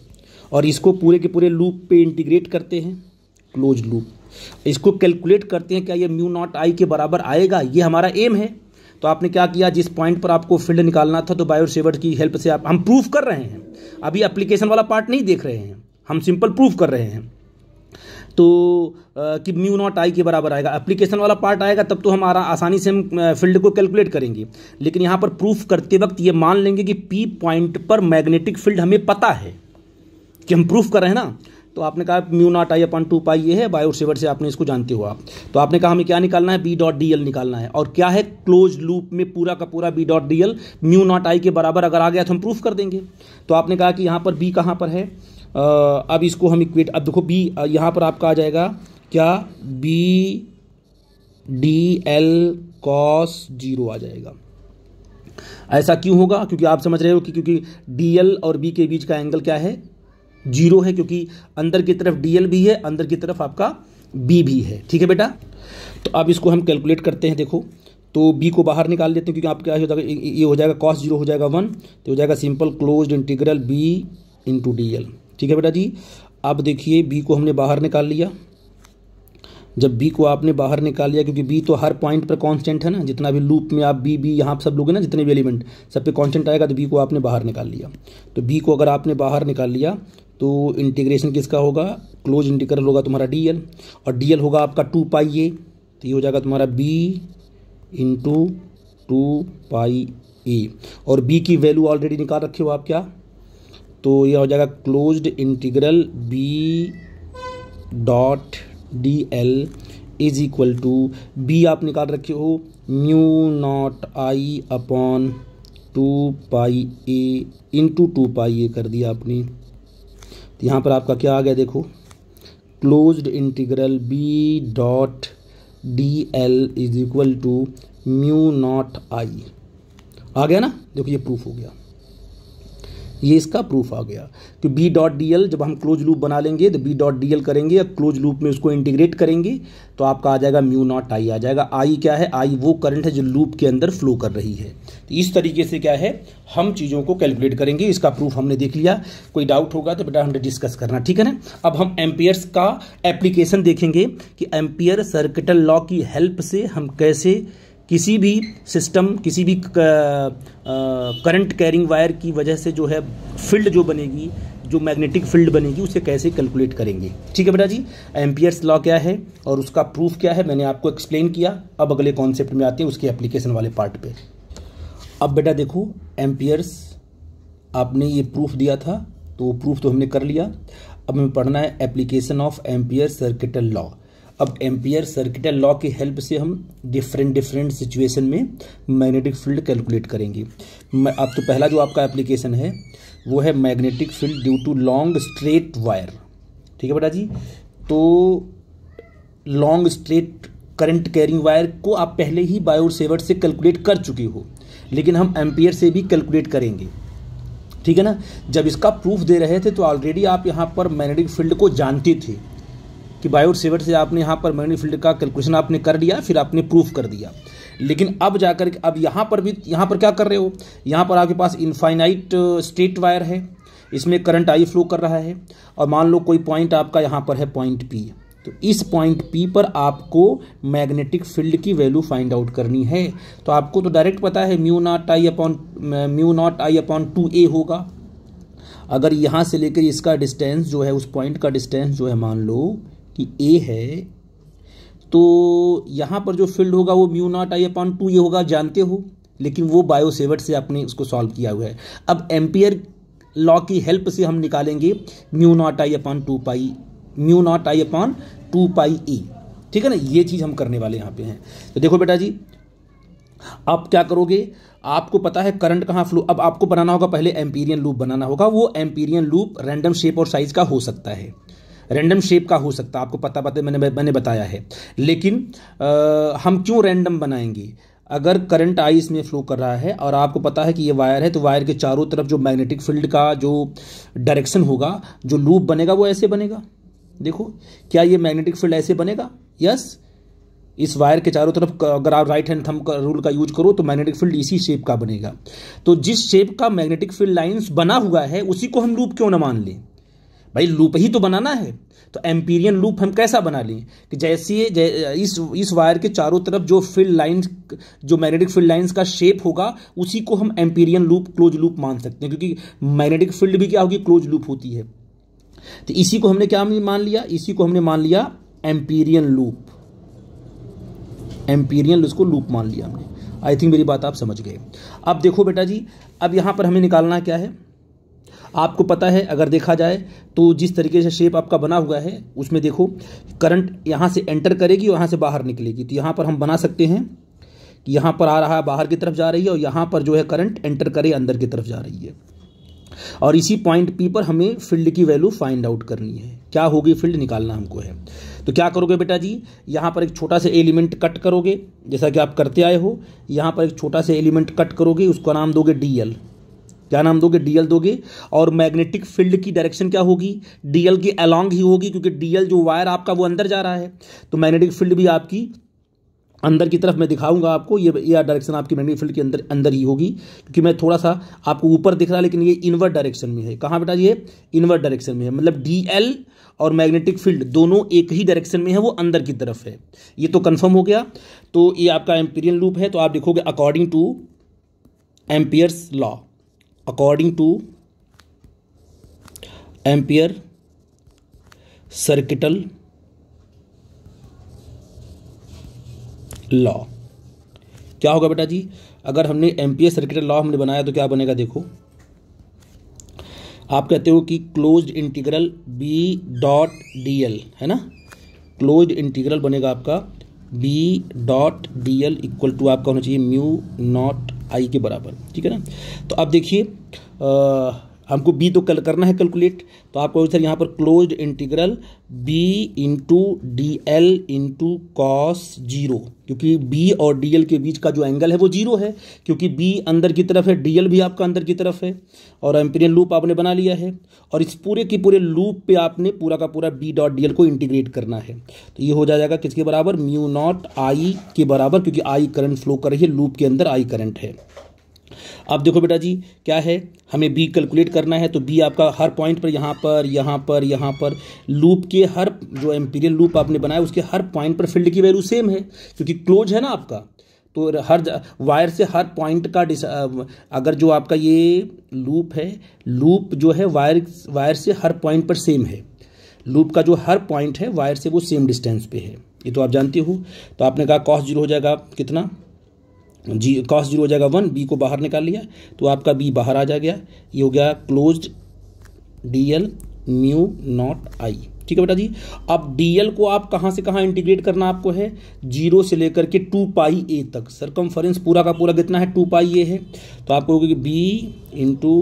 और इसको पूरे के पूरे लूप पे इंटीग्रेट करते हैं क्लोज लूप इसको कैलकुलेट करते हैं क्या ये म्यू नॉट आई के बराबर आएगा ये हमारा एम है तो आपने क्या किया जिस पॉइंट पर आपको फील्ड निकालना था तो बायोसेवर्ट की हेल्प से आप हम प्रूफ कर रहे हैं अभी एप्लीकेशन वाला पार्ट नहीं देख रहे हैं हम सिंपल प्रूफ कर रहे हैं तो कि म्यू नॉट आई के बराबर आएगा एप्लीकेशन वाला पार्ट आएगा तब तो हमारा आसानी से हम फील्ड को कैलकुलेट करेंगे लेकिन यहाँ पर प्रूफ करते वक्त ये मान लेंगे कि पी पॉइंट पर मैग्नेटिक फील्ड हमें पता है कि हम प्रूफ कर रहे हैं ना तो आपने कहा mu naught I upon two pi ये है सेवर से आपने इसको जानते हो आप तो आपने कहा हमें क्या निकालना है बी डॉट डी एल निकालना है और क्या है क्लोज लूप में पूरा का पूरा B dot D L mu naught I के बराबर अगर आ गया तो हम प्रूफ कर देंगे तो आपने कहा कि यहाँ पर बी कहाँ पर है अब इसको हम इक्वेट अब देखो बी यहाँ पर आपका आ जाएगा क्या B D L cos zero आ जाएगा ऐसा क्यों होगा क्योंकि आप समझ रहे हो कि क्योंकि डी एल और बी के बीच का एंगल क्या है जीरो है क्योंकि अंदर की तरफ डी एल भी है अंदर की तरफ आपका बी भी है ठीक है बेटा तो अब इसको हम कैलकुलेट करते हैं देखो तो बी को बाहर निकाल लेते हैं क्योंकि आपका हो जाएगा ये हो जाएगा कॉस जीरो हो जाएगा वन तो हो जाएगा simple close integral B into D L ठीक है बेटा जी अब देखिए बी को हमने बाहर निकाल लिया जब बी को आपने बाहर निकाल लिया क्योंकि बी तो हर पॉइंट पर कांस्टेंट है ना जितना भी लूप में आप बी बी यहाँ सब लोग हैं ना जितने भी एलिमेंट सब पे कांस्टेंट आएगा तो बी को आपने बाहर निकाल लिया तो बी को अगर आपने बाहर निकाल लिया तो इंटीग्रेशन किसका होगा क्लोज इंटीग्रल होगा तुम्हारा डी एल और डी एल होगा आपका टू पाई ए तो ये हो जाएगा तुम्हारा B into two pi A और बी की वैल्यू ऑलरेडी निकाल रखे हो आप क्या तो यह हो जाएगा closed integral B dot D L is equal to B आप निकाल रखे हो mu naught I upon two pi A into two pi A कर दिया आपने तो यहाँ पर आपका क्या आ गया देखो closed integral B dot D L is equal to mu naught I आ गया ना देखो ये प्रूफ हो गया ये इसका प्रूफ आ गया कि बी डॉट डी एल जब हम क्लोज लूप बना लेंगे तो बी डॉट डी एल करेंगे या क्लोज लूप में उसको इंटीग्रेट करेंगे तो आपका आ जाएगा म्यू नॉट आई आ जाएगा आई क्या है आई वो करंट है जो लूप के अंदर फ्लो कर रही है तो इस तरीके से क्या है हम चीज़ों को कैलकुलेट करेंगे इसका प्रूफ हमने देख लिया कोई डाउट होगा तो बेटा हमने डिस्कस करना ठीक है ना अब हम एम्पियर्स का एप्लीकेशन देखेंगे कि एम्पियर सर्किटल लॉ की हेल्प से हम कैसे किसी भी सिस्टम किसी भी करंट कैरिंग वायर की वजह से जो है फील्ड जो बनेगी जो मैग्नेटिक फील्ड बनेगी उसे कैसे कैलकुलेट करेंगे ठीक है बेटा जी एम्पियर्स लॉ क्या है और उसका प्रूफ क्या है मैंने आपको एक्सप्लेन किया अब अगले कॉन्सेप्ट में आते हैं उसके एप्लीकेशन वाले पार्ट पे अब बेटा देखो एम्पियर्स आपने ये प्रूफ दिया था तो प्रूफ तो हमने कर लिया अब हमें पढ़ना है application of Ampere circuital law अब एम्पियर सर्किटल लॉ की हेल्प से हम डिफरेंट डिफरेंट सिचुएशन में मैग्नेटिक फील्ड कैलकुलेट करेंगे अब तो पहला जो आपका एप्लीकेशन है वो है magnetic field due to long straight wire ठीक है बेटा जी तो long straight current carrying wire को आप पहले ही बायोर सेवर से कैलकुलेट कर चुके हो लेकिन हम एम्पियर से भी कैलकुलेट करेंगे ठीक है ना जब इसका प्रूफ दे रहे थे तो ऑलरेडी आप यहाँ पर मैग्नेटिक फील्ड को जानते थे कि बायोट सेवर से आपने यहाँ पर मैग्नेटिक फील्ड का कैलकुलेशन आपने कर लिया फिर आपने प्रूफ कर दिया लेकिन अब जाकर अब यहाँ पर भी यहाँ पर क्या कर रहे हो यहाँ पर आपके पास इन्फाइनाइट स्टेट वायर है इसमें करंट आई फ्लो कर रहा है और मान लो कोई पॉइंट आपका यहाँ पर है पॉइंट पी तो इस पॉइंट पी पर आपको मैग्नेटिक फील्ड की वैल्यू फाइंड आउट करनी है तो आपको तो डायरेक्ट पता है mu naught I upon mu naught I upon two A होगा अगर यहाँ से लेकर इसका डिस्टेंस जो है उस पॉइंट का डिस्टेंस जो है मान लो कि ए है तो यहाँ पर जो फील्ड होगा वो mu naught I upon two ये होगा जानते हो लेकिन वो बायोसेवर्ट से आपने उसको सॉल्व किया हुआ है अब एम्पियर लॉ की हेल्प से हम निकालेंगे mu naught I upon two pi mu naught I upon two pi E ठीक है ना ये चीज़ हम करने वाले यहाँ पे हैं तो देखो बेटा जी आप क्या करोगे आपको पता है करंट कहाँ फ्लो अब आपको बनाना होगा पहले एम्पीरियन लूप बनाना होगा वो एम्पीरियन लूप रैंडम शेप और साइज का हो सकता है रैंडम शेप का हो सकता है आपको पता पता मैंने मैंने बताया है लेकिन आ, हम क्यों रैंडम बनाएंगे अगर करंट आई इसमें फ्लो कर रहा है और आपको पता है कि ये वायर है तो वायर के चारों तरफ जो मैग्नेटिक फील्ड का जो डायरेक्शन होगा जो लूप बनेगा वो ऐसे बनेगा देखो क्या ये मैग्नेटिक फील्ड ऐसे बनेगा यस इस वायर के चारों तरफ अगर आप राइट हैंड थंब का रूल का यूज करो तो मैग्नेटिक फील्ड इसी शेप का बनेगा तो जिस शेप का मैग्नेटिक फील्ड लाइंस बना हुआ है उसी को हम लूप क्यों ना मान लें भाई लूप ही तो बनाना है तो एम्पीरियन लूप हम कैसा बना लें कि जैसे जै, इस इस वायर के चारों तरफ जो फील्ड लाइन जो मैग्नेटिक फील्ड लाइंस का शेप होगा उसी को हम एम्पीरियन लूप क्लोज लूप मान सकते हैं क्योंकि मैग्नेटिक फील्ड भी क्या होगी क्लोज लूप होती है तो इसी को हमने क्या मान लिया इसी को हमने मान लिया एम्पीरियन लूप एम्पीरियन उसको लूप मान लिया हमने आई थिंक मेरी बात आप समझ गए अब देखो बेटा जी अब यहां पर हमें निकालना क्या है आपको पता है अगर देखा जाए तो जिस तरीके से शेप आपका बना हुआ है उसमें देखो करंट यहाँ से एंटर करेगी और यहाँ से बाहर निकलेगी तो यहाँ पर हम बना सकते हैं कि यहाँ पर आ रहा है बाहर की तरफ जा रही है और यहाँ पर जो है करंट एंटर करे अंदर की तरफ जा रही है और इसी पॉइंट पी पर हमें फील्ड की वैल्यू फाइंड आउट करनी है क्या होगी फील्ड निकालना हमको है तो क्या करोगे बेटा जी यहाँ पर एक छोटा सा एलिमेंट कट करोगे जैसा कि आप करते आए हो यहाँ पर एक छोटा सा एलिमेंट कट करोगे उसका नाम दोगे डी एल क्या नाम दोगे डीएल दोगे और मैग्नेटिक फील्ड की डायरेक्शन क्या होगी डीएल की अलोंग ही होगी क्योंकि डीएल जो वायर आपका वो अंदर जा रहा है तो मैग्नेटिक फील्ड भी आपकी अंदर की तरफ मैं दिखाऊंगा आपको ये यह डायरेक्शन आपकी मैग्नेटिक फील्ड के अंदर अंदर ही होगी क्योंकि मैं थोड़ा सा आपको ऊपर दिख रहा लेकिन ये इनवर्ट डायरेक्शन में है कहाँ बेटा ये इनवर्ट डायरेक्शन में है मतलब डी और मैग्नेटिक फील्ड दोनों एक ही डायरेक्शन में है वो अंदर की तरफ है ये तो कन्फर्म हो गया तो ये आपका एम्पीरियन लूप है तो आप देखोगे according to Ampere's law according to Ampere circuital law क्या होगा बेटा जी अगर हमने एम्पियर सर्किटल लॉ हमने बनाया तो क्या बनेगा देखो आप कहते हो कि close integral B dot D L है ना क्लोज इंटीग्रल बनेगा आपका B dot D L equal to आपका होना चाहिए म्यू नॉट आई के बराबर ठीक है ना तो अब देखिए हमको बी तो कल करना है कैलकुलेट तो आपको सर यहाँ पर close integral B into D L into cos zero क्योंकि बी और डी एल के बीच का जो एंगल है वो जीरो है क्योंकि बी अंदर की तरफ है डी एल भी आपका अंदर की तरफ है और एम्पेरियन लूप आपने बना लिया है और इस पूरे के पूरे लूप पे आपने पूरा का पूरा बी डॉट डी एल को इंटीग्रेट करना है तो ये हो जाएगा किसके बराबर म्यू नॉट आई के बराबर क्योंकि आई करंट फ्लो कर रही है लूप के अंदर आई करंट है अब देखो बेटा जी क्या है हमें बी कैलकुलेट करना है तो बी आपका हर पॉइंट पर यहाँ पर यहाँ पर यहाँ पर लूप के हर जो एम्पीरियल लूप आपने बनाया उसके हर पॉइंट पर फील्ड की वैल्यू सेम है क्योंकि क्लोज है ना आपका तो हर वायर से हर पॉइंट का अगर जो आपका ये लूप है लूप जो है वायर वायर से हर पॉइंट पर सेम है लूप का जो हर पॉइंट है वायर से वो सेम डिस्टेंस पे है ये तो आप जानते हो तो आपने कहा कॉस्ट जीरो हो जाएगा कितना जी कॉस जीरो हो जाएगा वन बी को बाहर निकाल लिया तो आपका बी बाहर आ जा गया ये हो गया close D L mu naught I ठीक है बेटा जी अब डी एल को आप कहाँ से कहाँ इंटीग्रेट करना आपको है जीरो से लेकर के टू पाई ए तक सरकमफरेंस पूरा का पूरा कितना है टू पाई ए है तो आपको होगा कि बी इंटू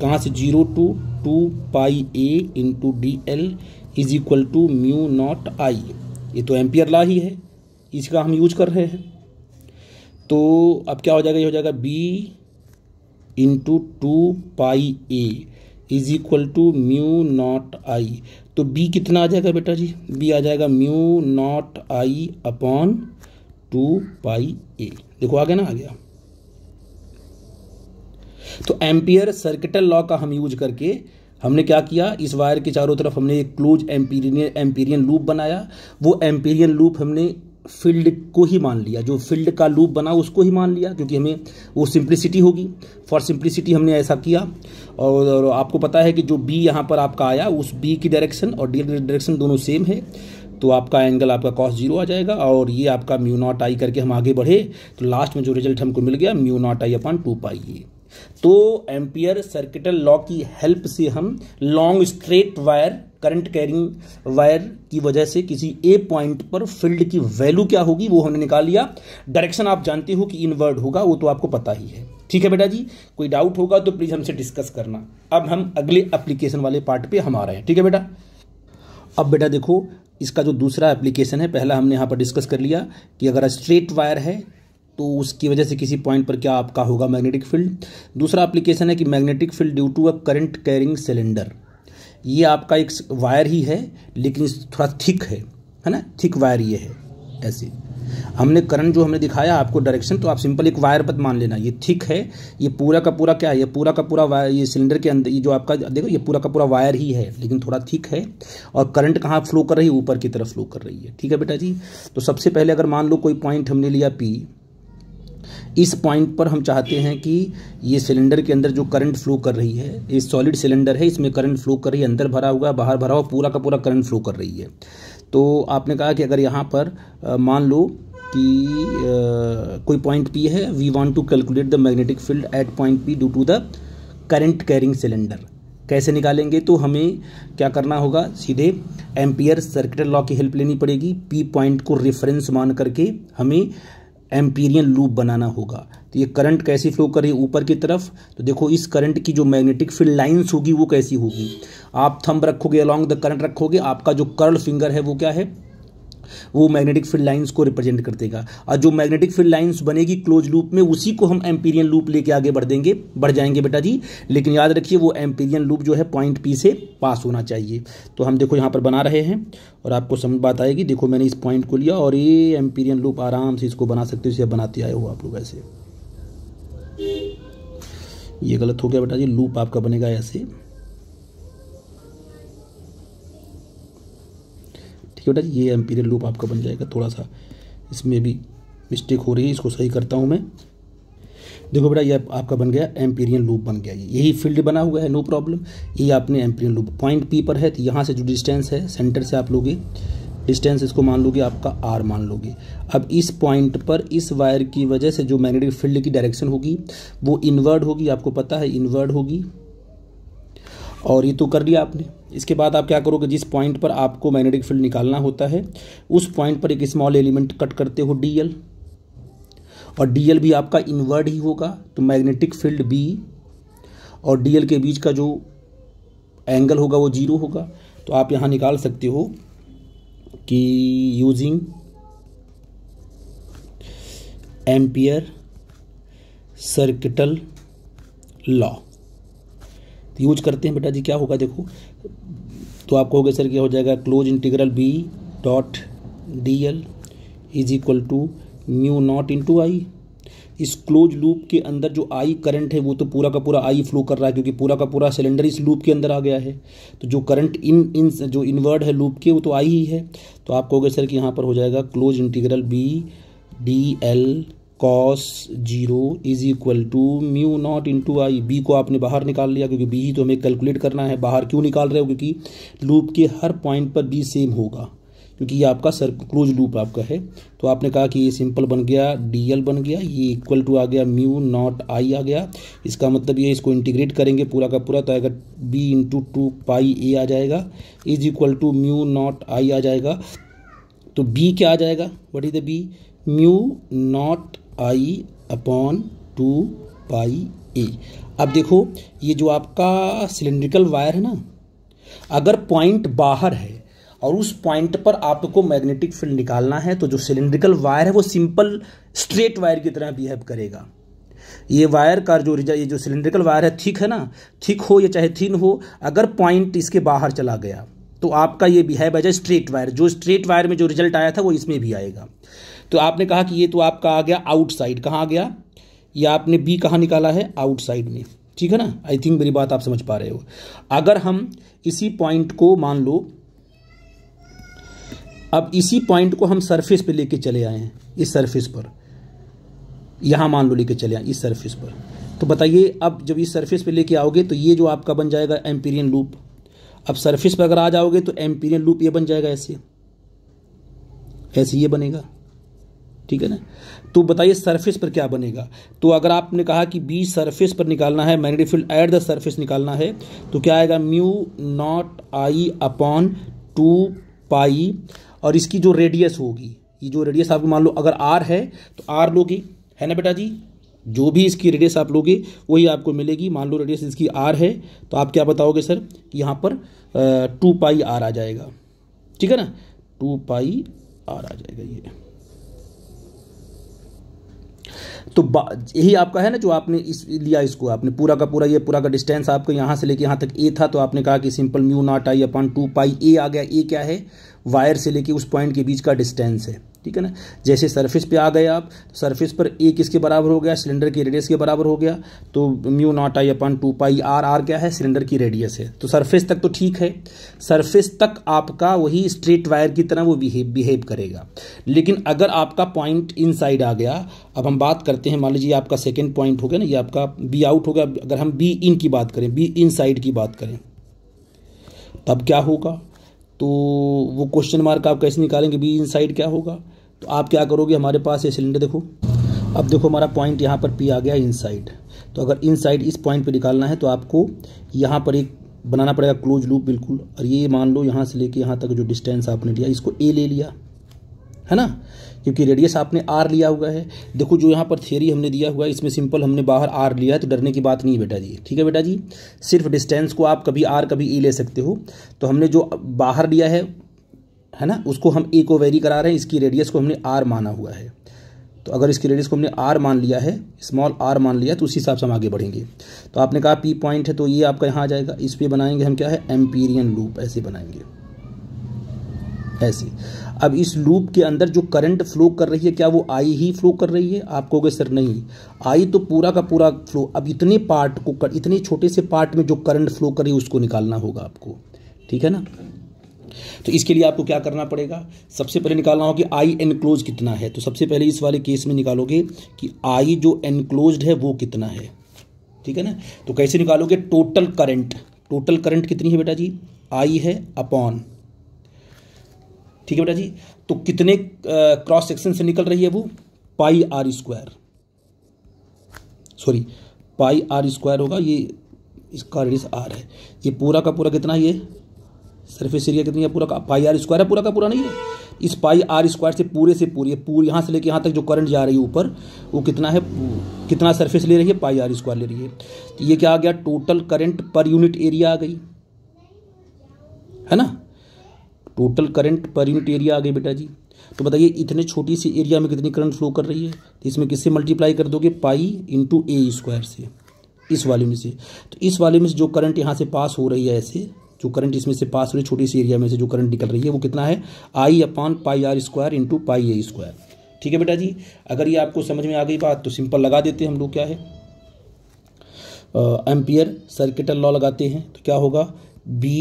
कहाँ से zero to two pi A into D L is equal to mu naught I ये तो एम्पियर ला ही है इसका हम यूज कर रहे हैं तो अब क्या हो जाएगा ये हो जाएगा B into two pi A is equal to mu naught I तो बी कितना आ जाएगा बेटा जी बी आ जाएगा mu naught I upon two pi A देखो आ गया ना आ गया तो एम्पियर सर्किटल लॉ का हम यूज करके हमने क्या किया इस वायर के चारों तरफ हमने एक क्लोज एम्पीरियन एम्पीरियन लूप बनाया वो एम्पीरियन लूप हमने फील्ड को ही मान लिया जो फील्ड का लूप बना उसको ही मान लिया क्योंकि हमें वो सिंप्लिसिटी होगी फॉर सिंप्लिसिटी हमने ऐसा किया और आपको पता है कि जो बी यहाँ पर आपका आया उस बी की डायरेक्शन और डी डायरेक्शन दोनों सेम है तो आपका एंगल आपका कॉस जीरो आ जाएगा और ये आपका म्यू नॉट आई करके हम आगे बढ़े तो लास्ट में जो रिजल्ट हमको मिल गया mu naught I upon two pi ये तो एम्पियर सर्किटल लॉ की हेल्प से हम long straight wire current carrying wire की वजह से किसी ए पॉइंट पर फील्ड की वैल्यू क्या होगी वो हमने निकाल लिया डायरेक्शन आप जानते हो कि इनवर्ड होगा वो तो आपको पता ही है ठीक है बेटा जी कोई डाउट होगा तो प्लीज़ हमसे डिस्कस करना अब हम अगले एप्लीकेशन वाले पार्ट पे हम आ रहे हैं ठीक है बेटा अब बेटा देखो इसका जो दूसरा एप्लीकेशन है पहला हमने यहाँ पर डिस्कस कर लिया कि अगर स्ट्रेट वायर है तो उसकी वजह से किसी पॉइंट पर क्या आपका होगा मैग्नेटिक फील्ड दूसरा एप्लीकेशन है कि magnetic field due to a current carrying cylinder ये आपका एक वायर ही है लेकिन थोड़ा थिक है है ना थिक वायर ये है ऐसे हमने करंट जो हमने दिखाया आपको डायरेक्शन तो आप सिंपल एक वायर पर मान लेना ये थिक है ये पूरा का पूरा क्या है ये पूरा का पूरा वायर ये सिलेंडर के अंदर ये जो आपका देखो ये पूरा का पूरा वायर ही है लेकिन थोड़ा थिक है और करंट कहाँ फ्लो कर रही है ऊपर की तरफ फ्लो कर रही है ठीक है बेटा जी तो सबसे पहले अगर मान लो कोई पॉइंट हमने लिया पी इस पॉइंट पर हम चाहते हैं कि ये सिलेंडर के अंदर जो करंट फ्लो कर रही है ये सॉलिड सिलेंडर है इसमें करंट फ्लो कर रही है अंदर भरा हुआ बाहर भरा हुआ पूरा का पूरा करंट फ्लो कर रही है तो आपने कहा कि अगर यहाँ पर मान लो कि आ, कोई पॉइंट पी है we want to calculate the magnetic field at point P due to the current carrying cylinder कैसे निकालेंगे तो हमें क्या करना होगा सीधे एम्पियर सर्किटर लॉ की हेल्प लेनी पड़ेगी पी पॉइंट को रेफरेंस मान करके हमें एम्पीरियन लूप बनाना होगा तो ये करंट कैसी फ्लो कर रही है ऊपर की तरफ तो देखो इस करंट की जो मैग्नेटिक फील्ड लाइंस होगी वो कैसी होगी आप थंब रखोगे अलॉन्ग द करंट रखोगे आपका जो कर्ल फिंगर है वो क्या है वो मैग्नेटिक फील्ड लाइंस को रिप्रेजेंट कर देगा और जो मैग्नेटिक फील्ड लाइंस बनेगी क्लोज लूप में उसी को हम एम्पीरियन लूप लेके आगे बढ़ देंगे बढ़ जाएंगे बेटा जी लेकिन याद रखिए वो एम्पीरियन लूप जो है पॉइंट पी से पास होना चाहिए तो हम देखो यहाँ पर बना रहे हैं और आपको समझ बात आएगी देखो मैंने इस पॉइंट को लिया और ये एम्पीरियन लूप आराम से इसको बना सकते हो इसे बनाते आए हो आप लोग ऐसे ये गलत हो गया बेटा जी लूप आपका बनेगा ऐसे ठीक है बेटा ये एम्पीरियल लूप आपका बन जाएगा थोड़ा सा इसमें भी मिस्टेक हो रही है इसको सही करता हूँ मैं देखो बेटा ये आपका बन गया एम्पीरियन लूप बन गया ये यही फील्ड बना हुआ है नो प्रॉब्लम ये आपने एम्पीरियन लूप पॉइंट पी पर है तो यहाँ से जो डिस्टेंस है सेंटर से आप लोगे डिस्टेंस इसको मान लोगे आपका आर मान लोगे अब इस पॉइंट पर इस वायर की वजह से जो मैग्नेटिक फील्ड की डायरेक्शन होगी वो इन्वर्ड होगी आपको पता है इन्वर्ड होगी और ये तो कर लिया आपने इसके बाद आप क्या करोगे जिस पॉइंट पर आपको मैग्नेटिक फील्ड निकालना होता है उस पॉइंट पर एक स्मॉल एलिमेंट कट करते हो डी एल और डी एल भी आपका इनवर्ड ही होगा तो मैग्नेटिक फील्ड बी और डी एल के बीच का जो एंगल होगा वो जीरो होगा तो आप यहाँ निकाल सकते हो कि यूजिंग एम्पियर सर्किटल लॉ तो यूज करते हैं बेटा जी क्या होगा देखो तो आप कहोगे सर क्या हो जाएगा close integral B dot D L is equal to mu naught into I इस क्लोज लूप के अंदर जो आई करंट है वो तो पूरा का पूरा आई फ्लो कर रहा है क्योंकि पूरा का पूरा सिलेंडर इस लूप के अंदर आ गया है तो जो करंट इन इन जो इनवर्ड है लूप के वो तो आई ही है तो आप कहोगे सर कि यहाँ पर हो जाएगा close integral B D L cos zero is equal to mu naught into I B को आपने बाहर निकाल लिया क्योंकि बी ही तो हमें कैलकुलेट करना है बाहर क्यों निकाल रहे हो क्योंकि लूप के हर पॉइंट पर बी सेम होगा क्योंकि ये आपका सर क्लोज लूप आपका है तो आपने कहा कि ये सिंपल बन गया एल बन गया ये इक्वल टू आ गया म्यू नॉट आई आ गया इसका मतलब ये इसको इंटीग्रेट करेंगे पूरा का पूरा तो आएगा बी इंटू टू पाई ए आ जाएगा is equal to mu naught I आ जाएगा तो बी क्या आ जाएगा what is the B mu naught I upon two pi A अब देखो ये जो आपका सिलेंड्रिकल वायर है ना अगर पॉइंट बाहर है और उस पॉइंट पर आपको मैग्नेटिक फील्ड निकालना है तो जो सिलेंड्रिकल वायर है वो सिंपल स्ट्रेट वायर की तरह बिहेव करेगा ये वायर का जो ये जो सिलेंड्रिकल वायर है ठीक है ना ठीक हो या चाहे थीन हो अगर पॉइंट इसके बाहर चला गया तो आपका ये बिहेव है स्ट्रेट वायर जो स्ट्रेट वायर में जो रिजल्ट आया था वो इसमें भी आएगा तो आपने कहा कि ये तो आपका आ गया आउटसाइड कहाँ आ गया या आपने बी कहाँ निकाला है आउटसाइड में ठीक है ना आई थिंक मेरी बात आप समझ पा रहे हो अगर हम इसी पॉइंट को मान लो अब इसी पॉइंट को हम सरफेस पे लेके चले आए हैं इस सरफेस पर यहां मान लो लेके चले आए इस सरफेस पर तो बताइए अब जब इस सरफेस पे लेके आओगे तो ये जो आपका बन जाएगा एम्पीरियन लूप अब सरफेस पर अगर आ जाओगे तो एम्पीरियन लूप ये बन जाएगा ऐसे ऐसे ये बनेगा ठीक है ना तो बताइए सरफेस पर क्या बनेगा तो अगर आपने कहा कि बी सरफेस पर निकालना है magnetic field at the surface निकालना है तो क्या आएगा mu naught I upon two pi और इसकी जो रेडियस होगी ये जो रेडियस आपको मान लो अगर आर है तो आर लोगे है ना बेटा जी जो भी इसकी रेडियस आप लोगे वही आपको मिलेगी मान लो रेडियस इसकी आर है तो आप क्या बताओगे सर कि यहाँ पर टू पाई आर आ जाएगा ठीक है ना टू पाई आर आ जाएगा ये तो यही आपका है ना जो आपने इस लिया इसको आपने पूरा का पूरा ये पूरा का डिस्टेंस आपको यहाँ से लेके यहाँ तक ए था तो आपने कहा कि simple mu naught I upon two pi ए आ गया ए क्या है वायर से लेके उस पॉइंट के बीच का डिस्टेंस है ठीक है ना जैसे सरफेस पे आ गए आप तो सरफेस पर ए किसके बराबर हो गया सिलेंडर की रेडियस के बराबर हो गया तो mu naught I upon two pi r r क्या है सिलेंडर की रेडियस है तो सरफेस तक तो ठीक है सरफेस तक आपका वही स्ट्रेट वायर की तरह वो बिहेव बिहेव करेगा लेकिन अगर आपका पॉइंट इन आ गया अब हम बात करते हैं मान लीजिए आपका सेकेंड पॉइंट हो गया ना ये आपका बी आउट हो गया अगर हम बी इन की बात करें बी इन साइड की बात करें तब क्या होगा तो वो क्वेश्चन मार्क आप कैसे निकालेंगे बी इन साइड क्या होगा तो आप क्या करोगे हमारे पास ये सिलेंडर देखो अब देखो हमारा पॉइंट यहाँ पर पी आ गया इनसाइड तो अगर इनसाइड इस पॉइंट पे निकालना है तो आपको यहाँ पर एक बनाना पड़ेगा क्लोज लूप बिल्कुल और ये मान लो यहाँ से लेके यहाँ तक जो डिस्टेंस आपने लिया इसको ए ले लिया है ना क्योंकि रेडियस आपने आर लिया हुआ है देखो जो यहाँ पर थियरी हमने दिया हुआ है इसमें सिंपल हमने बाहर आर लिया है तो डरने की बात नहीं है बेटा जी ठीक है बेटा जी सिर्फ डिस्टेंस को आप कभी आर कभी ई e ले सकते हो तो हमने जो बाहर लिया है है ना उसको हम ए e को वेरी करा रहे हैं इसकी रेडियस को हमने आर माना हुआ है तो अगर इसकी रेडियस को हमने आर मान लिया है स्मॉल आर मान लिया तो उसी हिसाब से हम आगे बढ़ेंगे तो आपने कहा पी पॉइंट है तो ये आपका यहाँ आ जाएगा इस पर बनाएंगे हम क्या है एम्पीरियन लूप ऐसे बनाएंगे ऐसे अब इस लूप के अंदर जो करंट फ्लो कर रही है क्या वो आई ही फ्लो कर रही है आप कहोगे सर नहीं आई तो पूरा का पूरा फ्लो अब इतने पार्ट को कर इतने छोटे से पार्ट में जो करंट फ्लो कर रही है उसको निकालना होगा आपको ठीक है ना तो इसके लिए आपको क्या करना पड़ेगा सबसे पहले निकालना होगा कि आई एनक्लोज कितना है तो सबसे पहले इस वाले केस में निकालोगे कि आई जो एनक्लोज है वो कितना है ठीक है ना तो कैसे निकालोगे टोटल करंट टोटल करंट कितनी है बेटा जी आई है अपॉन ठीक है बेटा जी तो कितने क्रॉस सेक्शन से निकल रही है वो pi r square sorry pi r square होगा ये इसका रेडियस आर है ये पूरा का पूरा कितना ये सरफेस एरिया कितनी है पूरा का पाई आर स्क्वायर है पूरा का पूरा नहीं है इस पाई आर स्क्वायर से पूरे से पूरी पूरी यहाँ से लेकर यहाँ तक जो करंट जा रही है ऊपर वो कितना है कितना सरफेस ले रही है पाई आर स्क्वायर ले रही है तो ये क्या आ गया total current per unit area आ गई है ना total current per unit area आ गई बेटा जी तो बताइए इतने छोटी सी एरिया में कितनी करंट फ्लो कर रही है तो इसमें किससे मल्टीप्लाई कर दोगे पाई इंटू ए स्क्वायर से इस वाले में से तो इस वाले में से जो करंट यहाँ से पास हो रही है ऐसे जो करंट इसमें से पास हो रही है छोटी सी एरिया में से जो करंट निकल रही है वो कितना है I upon pi r square into pi a square ठीक है बेटा जी अगर ये आपको समझ में आ गई बात तो सिंपल लगा देते हैं हम लोग क्या है एम्पियर सर्किटल लॉ लगाते हैं तो क्या होगा B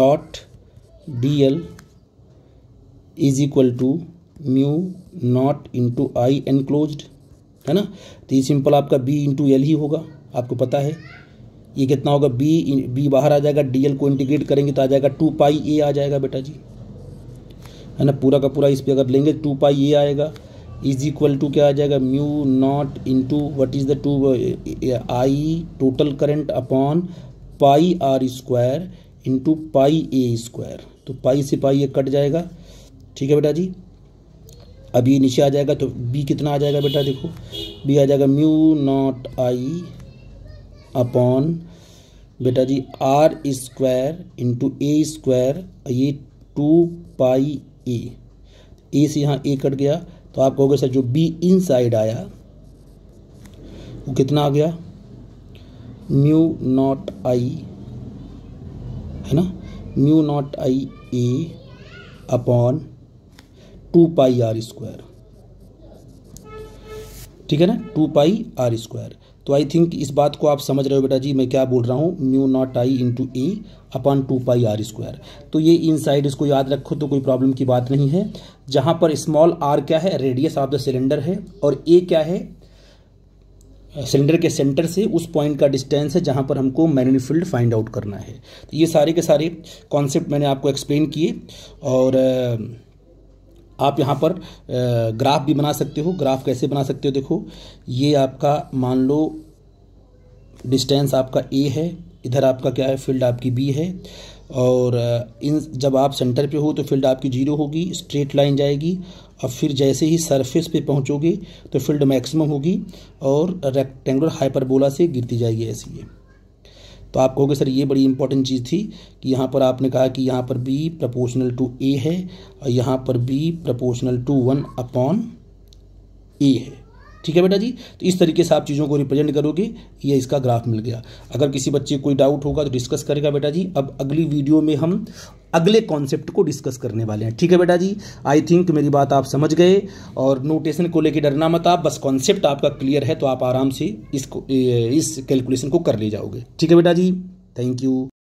dot D L is equal to mu naught into I enclosed है ना तो ये सिंपल आपका बी इंटू एल ही होगा आपको पता है ये कितना होगा बी बी बाहर आ जाएगा डी को इंटीग्रेट करेंगे तो आ जाएगा टू पाई ए आ जाएगा बेटा जी है ना पूरा का पूरा इस पर अगर लेंगे टू पाई ए आएगा इज इक्वल टू क्या आ जाएगा mu naught into what is the two I total current upon pi r square into pi a square तो पाई से पाई ये कट जाएगा ठीक है बेटा जी अब ये नीचे आ जाएगा तो बी कितना आ जाएगा बेटा देखो बी आ जाएगा म्यू नॉट आई अपॉन बेटा जी r square into a square ये टू पाई ए ए से यहाँ ए कट गया तो आप कहोगे सर जो बी इन साइड आया वो कितना आ गया म्यू नॉट आई है ना mu naught I a upon two pi r square ठीक है ना टू पाई आर स्क्वायर तो आई थिंक इस बात को आप समझ रहे हो बेटा जी मैं क्या बोल रहा हूँ mu naught I into a upon two pi r square तो ये इन साइड इसको याद रखो तो कोई प्रॉब्लम की बात नहीं है जहाँ पर स्मॉल आर क्या है रेडियस ऑफ द सिलेंडर है और ए क्या है सिलेंडर के सेंटर से उस पॉइंट का डिस्टेंस है जहाँ पर हमको मैग्नेटिक फील्ड फाइंड आउट करना है तो ये सारे के सारे कॉन्सेप्ट मैंने आपको एक्सप्लेन किए और आप यहाँ पर ग्राफ भी बना सकते हो ग्राफ कैसे बना सकते हो देखो ये आपका मान लो डिस्टेंस आपका ए है इधर आपका क्या है फील्ड आपकी बी है और इन जब आप सेंटर पे हो तो फील्ड आपकी जीरो होगी स्ट्रेट लाइन जाएगी और फिर जैसे ही सरफेस पे पहुँचोगे तो फील्ड मैक्सिमम होगी और रेक्टेंगुलर हाइपरबोला से गिरती जाएगी ऐसी ये तो आप कहोगे सर ये बड़ी इंपॉर्टेंट चीज़ थी कि यहाँ पर आपने कहा कि यहाँ पर बी प्रपोर्शनल टू ए है और यहाँ पर B proportional to one upon a है ठीक है बेटा जी तो इस तरीके से आप चीज़ों को रिप्रेजेंट करोगे ये इसका ग्राफ मिल गया अगर किसी बच्चे कोई डाउट होगा तो डिस्कस करेगा बेटा जी अब अगली वीडियो में हम अगले कॉन्सेप्ट को डिस्कस करने वाले हैं ठीक है बेटा जी आई थिंक मेरी बात आप समझ गए और नोटेशन को लेकर डरना मत आप बस कॉन्सेप्ट आपका क्लियर है तो आप आराम से इसको इस कैलकुलेशन को कर ले जाओगे ठीक है बेटा जी थैंक यू